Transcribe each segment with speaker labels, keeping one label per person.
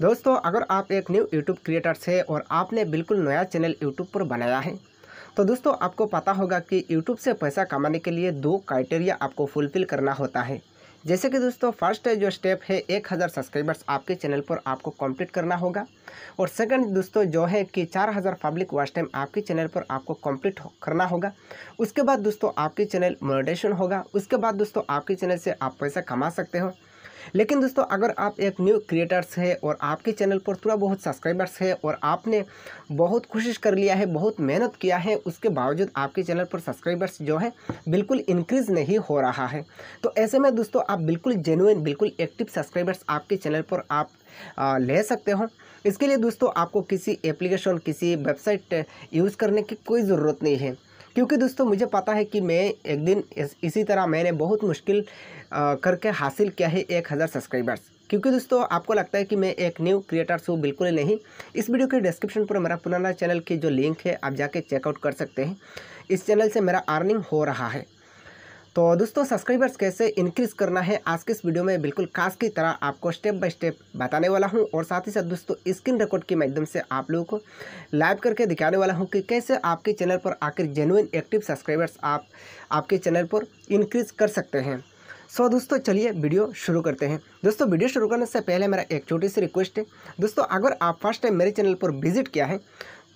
Speaker 1: दोस्तों अगर आप एक न्यू यूट्यूब क्रिएटर्स है और आपने बिल्कुल नया चैनल यूट्यूब पर बनाया है तो दोस्तों आपको पता होगा कि यूट्यूब से पैसा कमाने के लिए दो क्राइटेरिया आपको फुलफ़िल करना होता है जैसे कि दोस्तों फर्स्ट जो स्टेप है एक हज़ार सब्सक्राइबर्स आपके चैनल पर आपको कंप्लीट करना होगा और सेकंड दोस्तों जो है कि चार हज़ार पब्लिक वॉच टाइम आपके चैनल पर आपको कंप्लीट हो, करना होगा उसके बाद दोस्तों आपके चैनल मोनेटेशन होगा उसके बाद दोस्तों आपके चैनल से आप पैसा कमा सकते हो लेकिन दोस्तों अगर आप एक न्यू क्रिएटर्स है और आपके चैनल पर थोड़ा बहुत सब्सक्राइबर्स है और आपने बहुत कोशिश कर लिया है बहुत मेहनत किया है उसके बावजूद आपके चैनल पर सब्सक्राइबर्स जो है बिल्कुल इंक्रीज़ नहीं हो रहा है तो ऐसे में दोस्तों आप बिल्कुल जेनुइन बिल्कुल एक्टिव सब्सक्राइबर्स आपके चैनल पर आप आ, ले सकते हो इसके लिए दोस्तों आपको किसी एप्लीकेशन किसी वेबसाइट यूज़ करने की कोई ज़रूरत नहीं है क्योंकि दोस्तों मुझे पता है कि मैं एक दिन इस, इसी तरह मैंने बहुत मुश्किल आ, करके हासिल किया है एक हज़ार सब्सक्राइबर्स क्योंकि दोस्तों आपको लगता है कि मैं एक न्यू क्रिएटर्स हूँ बिल्कुल नहीं इस वीडियो के डिस्क्रिप्शन पर मेरा पुराना चैनल की जो लिंक है आप जाके चेकआउट कर सकते हैं इस चैनल से मेरा अर्निंग हो रहा है तो दोस्तों सब्सक्राइबर्स कैसे इंक्रीज़ करना है आज के इस वीडियो में बिल्कुल खास की तरह आपको स्टेप बाय स्टेप बताने वाला हूं और साथ ही साथ दोस्तों स्क्रीन रिकॉर्ड के माध्यम से आप लोगों को लाइव करके दिखाने वाला हूं कि कैसे आपके चैनल पर आखिर जेनुइन एक्टिव सब्सक्राइबर्स आप आपके चैनल पर इंक्रीज़ कर सकते हैं सो so, दोस्तों चलिए वीडियो शुरू करते हैं दोस्तों वीडियो शुरू करने से पहले मेरा एक छोटी सी रिक्वेस्ट है दोस्तों अगर आप फर्स्ट टाइम मेरे चैनल पर विजिट किया है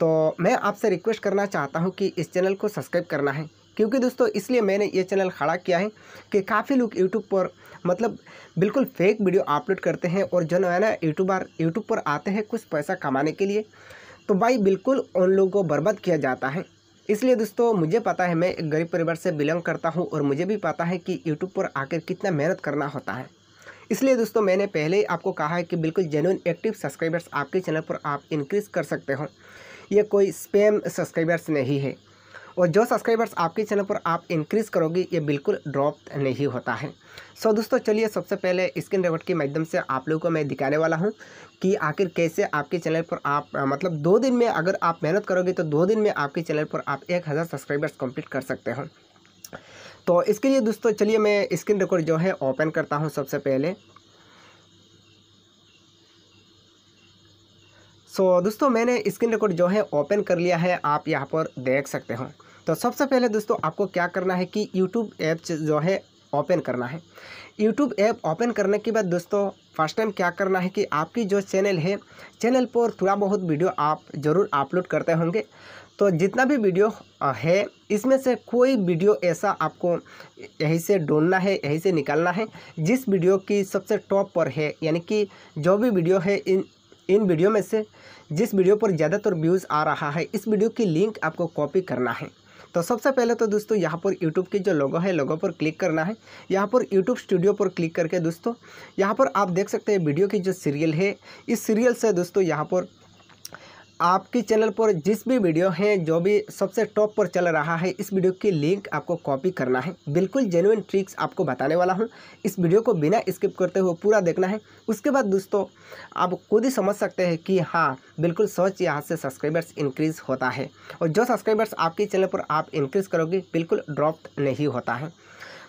Speaker 1: तो मैं आपसे रिक्वेस्ट करना चाहता हूँ कि इस चैनल को सब्सक्राइब करना है क्योंकि दोस्तों इसलिए मैंने ये चैनल खड़ा किया है कि काफ़ी लोग यूट्यूब पर मतलब बिल्कुल फेक वीडियो अपलोड करते हैं और जो है ना यूट्यूबर यूट्यूब पर आते हैं कुछ पैसा कमाने के लिए तो भाई बिल्कुल उन लोगों को बर्बाद किया जाता है इसलिए दोस्तों मुझे पता है मैं एक गरीब परिवार से बिलोंग करता हूँ और मुझे भी पता है कि यूट्यूब पर आकर कितना मेहनत करना होता है इसलिए दोस्तों मैंने पहले ही आपको कहा है कि बिल्कुल जेनुअन एक्टिव सब्सक्राइबर्स आपके चैनल पर आप इंक्रीज़ कर सकते हो ये कोई स्पेम सब्सक्राइबर्स नहीं है और जो सब्सक्राइबर्स आपके चैनल पर आप इंक्रीज़ करोगे ये बिल्कुल ड्रॉप नहीं होता है सो so, दोस्तों चलिए सबसे पहले स्क्रीन रिकॉर्ड के माध्यम से आप लोगों को मैं दिखाने वाला हूँ कि आखिर कैसे आपके चैनल पर आप मतलब दो दिन में अगर आप मेहनत करोगे तो दो दिन में आपके चैनल पर आप एक हज़ार सब्सक्राइबर्स कंप्लीट कर सकते हो तो इसके लिए दोस्तों चलिए मैं स्क्रीन रिकॉर्ड जो है ओपन करता हूँ सबसे पहले सो so, दोस्तों मैंने स्क्रीन रिकॉर्ड जो है ओपन कर लिया है आप यहाँ पर देख सकते हो तो सबसे पहले दोस्तों आपको क्या करना है कि यूट्यूब ऐप जो है ओपन करना है यूट्यूब ऐप ओपन करने के बाद दोस्तों फर्स्ट टाइम क्या करना है कि आपकी जो चैनल है चैनल पर थोड़ा बहुत वीडियो आप ज़रूर अपलोड करते होंगे तो जितना भी वीडियो है इसमें से कोई वीडियो ऐसा आपको यहीं से ढूंढना है यहीं से निकालना है जिस वीडियो की सबसे टॉप पर है यानी कि जो भी वीडियो है इन इन वीडियो में से जिस वीडियो पर ज़्यादातर व्यूज़ आ रहा है इस वीडियो की लिंक आपको कॉपी करना है तो सबसे पहले तो दोस्तों यहाँ पर यूट्यूब की जो लोगो है लोगो पर क्लिक करना है यहाँ पर यूट्यूब स्टूडियो पर क्लिक करके दोस्तों यहाँ पर आप देख सकते हैं वीडियो की जो सीरियल है इस सीरियल से दोस्तों यहाँ पर आपके चैनल पर जिस भी वीडियो है जो भी सबसे टॉप पर चल रहा है इस वीडियो की लिंक आपको कॉपी करना है बिल्कुल जेनुइन ट्रिक्स आपको बताने वाला हूँ इस वीडियो को बिना स्किप करते हुए पूरा देखना है उसके बाद दोस्तों आप खुद ही समझ सकते हैं कि हाँ बिल्कुल सच यहाँ से सब्सक्राइबर्स इंक्रीज़ होता है और जो सब्सक्राइबर्स आपके चैनल पर आप इंक्रीज़ करोगे बिल्कुल ड्रॉप नहीं होता है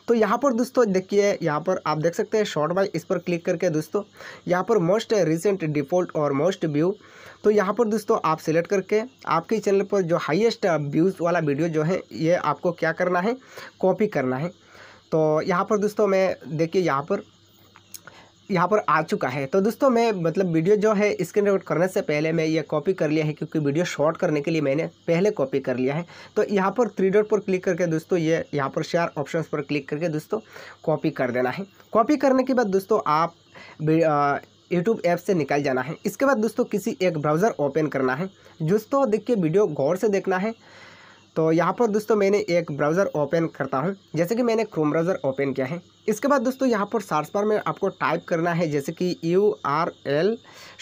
Speaker 1: तो यहाँ पर दोस्तों देखिए यहाँ पर आप देख सकते हैं शॉर्ट बाय इस पर क्लिक करके दोस्तों यहाँ पर मोस्ट रिसेंट डिफ़ॉल्ट और मोस्ट व्यू तो यहाँ पर दोस्तों आप सिलेक्ट करके आपके चैनल पर जो हाइएस्ट व्यूज़ वाला वीडियो जो है ये आपको क्या करना है कॉपी करना है तो यहाँ पर दोस्तों मैं देखिए यहाँ पर यहाँ पर आ चुका है तो दोस्तों मैं मतलब वीडियो जो है स्क्रीन रिकॉर्ड करने से पहले मैं ये कॉपी कर लिया है क्योंकि वीडियो शॉर्ट करने के लिए मैंने पहले कॉपी कर लिया है तो यहाँ पर थ्री डॉट पर क्लिक करके दोस्तों ये यहाँ पर शेयर ऑप्शन पर क्लिक करके दोस्तों कॉपी कर देना है कॉपी करने के बाद दोस्तों आप यूट्यूब ऐप से निकल जाना है इसके बाद दोस्तों किसी एक ब्राउज़र ओपन करना है दोस्तों देखिए वीडियो गौर से देखना है तो यहाँ पर दोस्तों मैंने एक ब्राउज़र ओपन करता हूँ जैसे कि मैंने क्रोम ब्राउज़र ओपन किया है इसके बाद दोस्तों यहाँ पर सर्च बार में आपको टाइप करना है जैसे कि U R L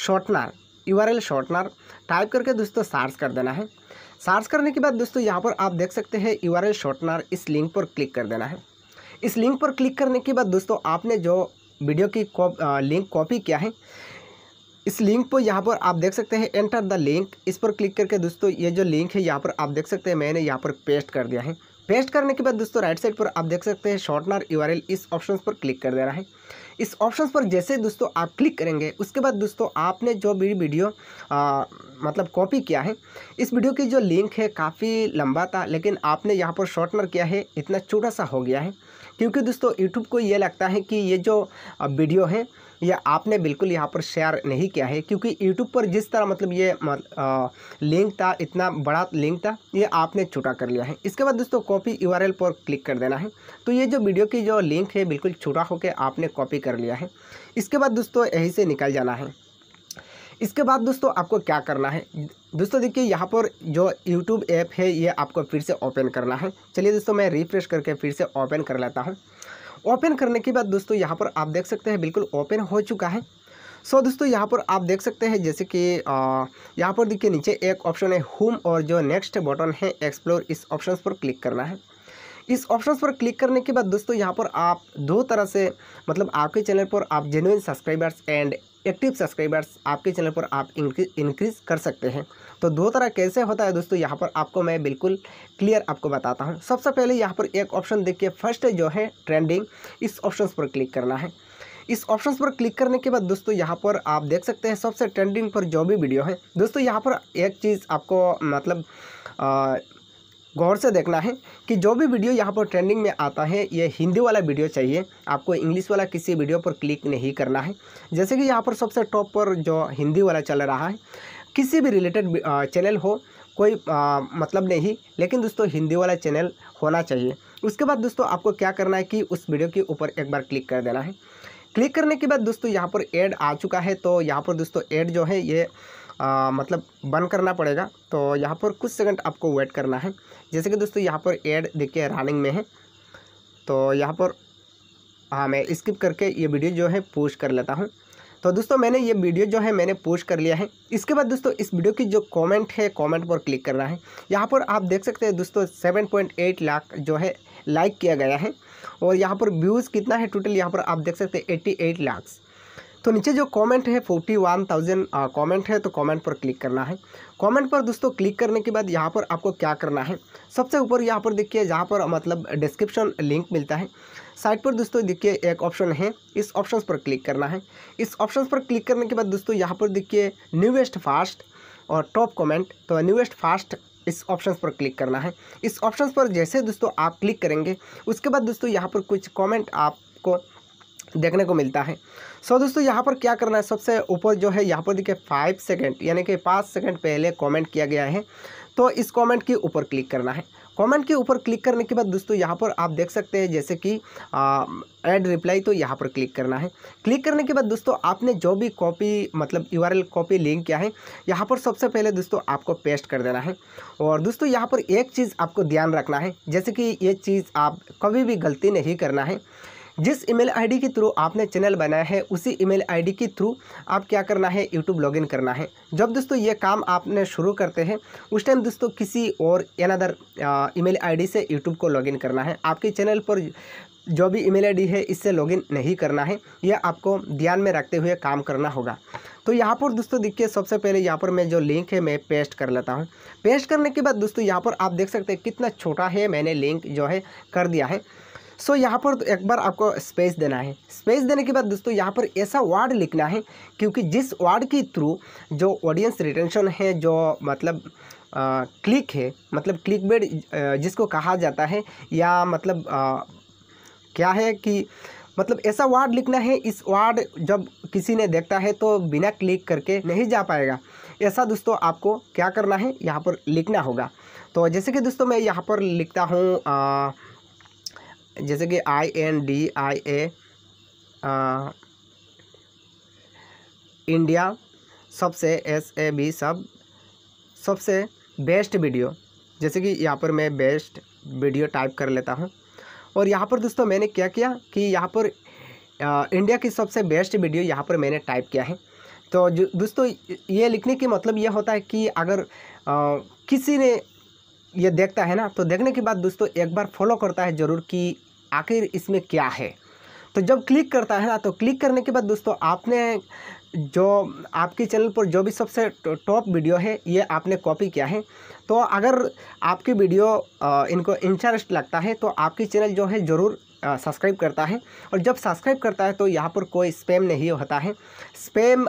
Speaker 1: shortener U R L shortener type करके दोस्तों सर्च कर देना है सर्च करने के बाद दोस्तों यहाँ पर आप देख सकते हैं यू आर एल शॉर्टनर इस लिंक पर क्लिक कर देना है इस लिंक पर क्लिक करने के बाद दोस्तों आपने जो वीडियो की लिंक कॉपी किया है इस लिंक पर यहाँ पर आप देख सकते हैं एंटर द लिंक इस पर क्लिक करके दोस्तों ये जो लिंक है यहाँ पर आप देख सकते हैं मैंने यहाँ पर पेस्ट कर दिया है पेस्ट करने के बाद दोस्तों राइट साइड पर आप देख सकते हैं शॉर्टनर यू इस ऑप्शन पर क्लिक कर देना है इस ऑप्शन पर जैसे दोस्तों आप क्लिक करेंगे उसके बाद दोस्तों आपने जो भी वीडियो आ, मतलब कॉपी किया है इस वीडियो की जो लिंक है काफ़ी लंबा था लेकिन आपने यहाँ पर शॉर्टनर किया है इतना छोटा सा हो गया है क्योंकि दोस्तों यूट्यूब को ये लगता है कि ये जो वीडियो है या आपने बिल्कुल यहाँ पर शेयर नहीं किया है क्योंकि यूट्यूब पर जिस तरह मतलब ये लिंक था इतना बड़ा लिंक था ये आपने छुटा कर लिया है इसके बाद दोस्तों कॉपी यू पर क्लिक कर देना है तो ये जो वीडियो की जो लिंक है बिल्कुल छुटा होकर आपने कॉपी कर लिया है इसके बाद दोस्तों यहीं से निकल जाना है इसके बाद दोस्तों आपको क्या करना है दोस्तों देखिए यहाँ पर जो YouTube ऐप है ये आपको फिर से ओपन करना है चलिए दोस्तों मैं रिफ्रेश करके फिर से ओपन कर लेता हूँ ओपन करने के बाद दोस्तों यहाँ पर आप देख सकते हैं बिल्कुल ओपन हो चुका है सो so, दोस्तों यहाँ पर आप देख सकते हैं जैसे कि यहाँ पर देखिए नीचे एक ऑप्शन है होम और जो नेक्स्ट बटन है एक्सप्लोर इस ऑप्शन पर क्लिक करना है इस ऑप्शन पर क्लिक करने के बाद दोस्तों यहाँ पर आप दो तरह से मतलब आपके चैनल पर आप genuine subscribers and active subscribers आपके चैनल पर आप इंक्रीज कर सकते हैं तो दो तरह कैसे होता है दोस्तों यहाँ पर आपको मैं बिल्कुल क्लियर आपको बताता हूँ सबसे पहले यहाँ पर एक ऑप्शन देखिए फर्स्ट जो है ट्रेंडिंग इस ऑप्शन पर क्लिक करना है इस ऑप्शन पर क्लिक करने के बाद दोस्तों यहाँ पर आप देख सकते हैं सबसे ट्रेंडिंग पर जो भी वीडियो है दोस्तों यहाँ पर एक चीज़ आपको मतलब गौर से देखना है कि जो भी वीडियो यहाँ पर ट्रेंडिंग में आता है ये हिंदी वाला वीडियो चाहिए आपको इंग्लिश वाला किसी वीडियो पर क्लिक नहीं करना है जैसे कि यहाँ पर सबसे टॉप पर जो हिंदी वाला चल रहा है किसी भी रिलेटेड चैनल हो कोई आ, मतलब नहीं लेकिन दोस्तों हिंदी वाला चैनल होना चाहिए उसके बाद दोस्तों आपको क्या करना है कि उस वीडियो के ऊपर एक बार क्लिक कर देना है क्लिक करने के बाद दोस्तों यहाँ पर एड आ चुका है तो यहाँ पर दोस्तों एड जो है ये आ, मतलब बंद करना पड़ेगा तो यहाँ पर कुछ सेकंड आपको वेट करना है जैसे कि दोस्तों यहाँ पर एड देखिए रनिंग में है तो यहाँ पर हाँ मैं स्किप करके ये वीडियो जो है पोस्ट कर लेता हूँ तो दोस्तों मैंने ये वीडियो जो है मैंने पोस्ट कर लिया है इसके बाद दोस्तों इस वीडियो की जो कमेंट है कमेंट पर क्लिक करना है यहाँ पर आप देख सकते हैं दोस्तों 7.8 लाख जो है लाइक किया गया है और यहाँ पर व्यूज़ कितना है टोटल यहाँ पर आप देख सकते हैं 88 लाख तो नीचे जो कमेंट है फोर्टी वन थाउजेंड कॉमेंट है तो कमेंट पर क्लिक करना है कमेंट पर दोस्तों क्लिक करने के बाद यहाँ पर आपको क्या करना है सबसे ऊपर यहाँ पर देखिए जहाँ पर मतलब डिस्क्रिप्शन लिंक मिलता है साइट पर दोस्तों देखिए एक ऑप्शन है इस ऑप्शन पर क्लिक करना है इस ऑप्शन पर क्लिक करने के बाद दोस्तों यहाँ पर देखिए न्यूएस्ट फास्ट और टॉप कॉमेंट तो न्यूएस्ट फास्ट इस ऑप्शन पर क्लिक करना है इस ऑप्शन पर जैसे दोस्तों आप क्लिक करेंगे उसके बाद दोस्तों यहाँ पर कुछ कमेंट आपको देखने को मिलता है सो so, दोस्तों यहाँ पर क्या करना है सबसे ऊपर जो है यहाँ पर देखिए फाइव सेकेंड यानी कि पाँच सेकेंड पहले कमेंट किया गया है तो इस कमेंट के ऊपर क्लिक करना है कमेंट के ऊपर क्लिक करने के बाद दोस्तों यहाँ पर आप देख सकते हैं जैसे कि ऐड रिप्लाई तो यहाँ पर क्लिक करना है क्लिक करने के बाद दोस्तों आपने जो भी कॉपी मतलब यू आर कॉपी लिंक किया है यहाँ पर सबसे पहले दोस्तों आपको पेस्ट कर देना है और दोस्तों यहाँ पर एक चीज़ आपको ध्यान रखना है जैसे कि ये चीज़ आप कभी भी गलती नहीं करना है जिस ईमेल आईडी के थ्रू आपने चैनल बनाया है उसी ईमेल आईडी के थ्रू आप क्या करना है यूट्यूब लॉगिन करना है जब दोस्तों ये काम आपने शुरू करते हैं उस टाइम दोस्तों किसी और एन मेल ईमेल आईडी से यूट्यूब को लॉगिन करना है आपके चैनल पर जो भी ईमेल आईडी है इससे लॉगिन नहीं करना है यह आपको ध्यान में रखते हुए काम करना होगा तो यहाँ पर दोस्तों देखिए सबसे पहले यहाँ पर मैं जो लिंक है मैं पेस्ट कर लेता हूँ पेस्ट करने के बाद दोस्तों यहाँ पर आप देख सकते हैं कितना छोटा है मैंने लिंक जो है कर दिया है सो यहाँ पर तो एक बार आपको स्पेस देना है स्पेस देने के बाद दोस्तों यहाँ पर ऐसा वर्ड लिखना है क्योंकि जिस वर्ड के थ्रू जो ऑडियंस रिटेंशन है जो मतलब आ, क्लिक है मतलब क्लिक बेड जिसको कहा जाता है या मतलब आ, क्या है कि मतलब ऐसा वार्ड लिखना है इस वार्ड जब किसी ने देखता है तो बिना क्लिक करके नहीं जा पाएगा ऐसा दोस्तों आपको क्या करना है यहाँ पर लिखना होगा तो जैसे कि दोस्तों मैं यहाँ पर लिखता हूँ जैसे कि I N D I A India सबसे एस ए बी सब सबसे बेस्ट वीडियो जैसे कि यहाँ पर मैं बेस्ट वीडियो टाइप कर लेता हूँ और यहाँ पर दोस्तों मैंने क्या किया कि यहाँ पर आ, इंडिया की सबसे बेस्ट वीडियो यहाँ पर मैंने टाइप किया है तो जो दोस्तों ये लिखने के मतलब ये होता है कि अगर आ, किसी ने ये देखता है ना तो देखने के बाद दोस्तों एक बार फॉलो करता है ज़रूर कि आखिर इसमें क्या है तो जब क्लिक करता है ना तो क्लिक करने के बाद दोस्तों आपने जो आपके चैनल पर जो भी सबसे टॉप वीडियो है ये आपने कॉपी किया है तो अगर आपकी वीडियो इनको इंटरेस्ट लगता है तो आपकी चैनल जो है ज़रूर सब्सक्राइब करता है और जब सब्सक्राइब करता है तो यहाँ पर कोई स्पैम नहीं होता है स्पैम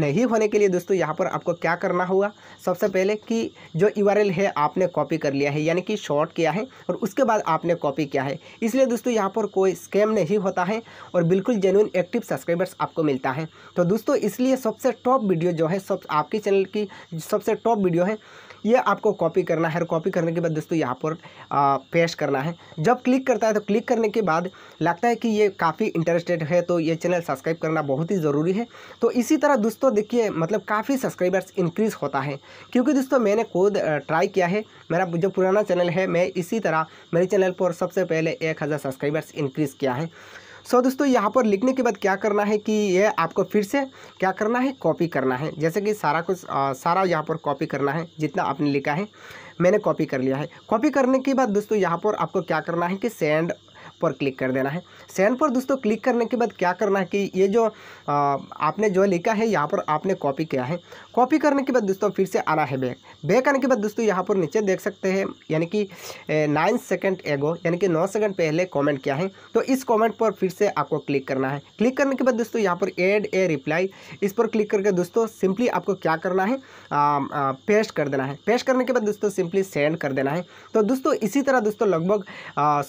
Speaker 1: नहीं होने के लिए दोस्तों यहाँ पर आपको क्या करना होगा सबसे पहले कि जो यू है आपने कॉपी कर लिया है यानी कि शॉर्ट किया है और उसके बाद आपने कॉपी किया है इसलिए दोस्तों यहाँ पर कोई स्कैम नहीं होता है और बिल्कुल जेन्यून एक्टिव सब्सक्राइबर्स आपको मिलता है तो दोस्तों इसलिए सबसे टॉप वीडियो जो है सब आपके चैनल की सबसे टॉप वीडियो है ये आपको कॉपी करना है और कॉपी करने के बाद दोस्तों यहाँ पर पेश करना है जब क्लिक करता है तो क्लिक करने के बाद लगता है कि ये काफ़ी इंटरेस्टेड है तो ये चैनल सब्सक्राइब करना बहुत ही ज़रूरी है तो इसी तरह दोस्तों देखिए मतलब काफ़ी सब्सक्राइबर्स इंक्रीज़ होता है क्योंकि दोस्तों मैंने खुद ट्राई किया है मेरा जो पुराना चैनल है मैं इसी तरह मेरे चैनल पर सबसे पहले एक हज़ार सब्सक्राइबर्स इंक्रीज़ किया है सो so, दोस्तों यहाँ पर लिखने के बाद क्या करना है कि ये आपको फिर से क्या करना है कॉपी करना है जैसे कि सारा कुछ आ, सारा यहाँ पर कॉपी करना है जितना आपने लिखा है मैंने कॉपी कर लिया है कॉपी करने के बाद दोस्तों यहाँ पर आपको क्या करना है कि सेंड पर क्लिक कर देना है सेंड पर दोस्तों क्लिक करने के बाद क्या करना है कि ये जो आ, आपने जो लिखा है यहाँ पर आपने कॉपी किया है कॉपी करने के बाद दोस्तों फिर से आना है बैक बैक आने के बाद दोस्तों यहाँ पर नीचे देख सकते हैं यानी कि नाइन सेकेंड एगो यानी कि नौ सेकेंड पहले कॉमेंट किया है तो इस कॉमेंट पर फिर से आपको क्लिक करना है क्लिक करने के बाद दोस्तों यहाँ पर एड ए रिप्लाई इस पर क्लिक करके दोस्तों सिंपली आपको क्या करना है पेस्ट कर देना है पेस्ट करने के बाद दोस्तों सिंपली सेंड कर देना है तो दोस्तों इसी तरह दोस्तों लगभग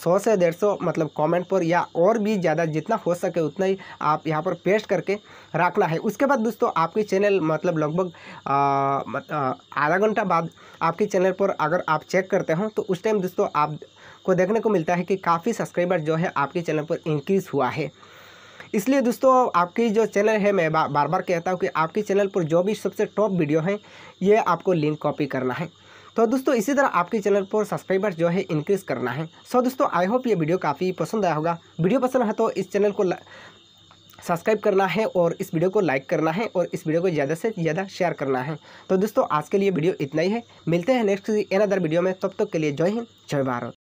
Speaker 1: सौ से डेढ़ मतलब मतलब कमेंट पर या और भी ज़्यादा जितना हो सके उतना ही आप यहाँ पर पेस्ट करके रखना है उसके बाद दोस्तों आपके चैनल मतलब लगभग आधा घंटा बाद आपके चैनल पर अगर आप चेक करते हो तो उस टाइम दोस्तों आपको देखने को मिलता है कि काफ़ी सब्सक्राइबर जो है आपके चैनल पर इंक्रीज़ हुआ है इसलिए दोस्तों आपकी जो चैनल है मैं बा, बार बार कहता हूँ कि आपके चैनल पर जो भी सबसे टॉप वीडियो हैं ये आपको लिंक कॉपी करना है तो दोस्तों इसी तरह आपके चैनल पर सब्सक्राइबर जो है इंक्रीज़ करना है सो so, दोस्तों आई होप ये वीडियो काफ़ी पसंद आया होगा वीडियो पसंद है तो इस चैनल को सब्सक्राइब करना है और इस वीडियो को लाइक करना है और इस वीडियो को ज़्यादा से ज़्यादा शेयर करना है तो दोस्तों आज के लिए वीडियो इतना ही है मिलते हैं नेक्स्ट एन अदर वीडियो में तब तक के लिए जय हिंद जय भारत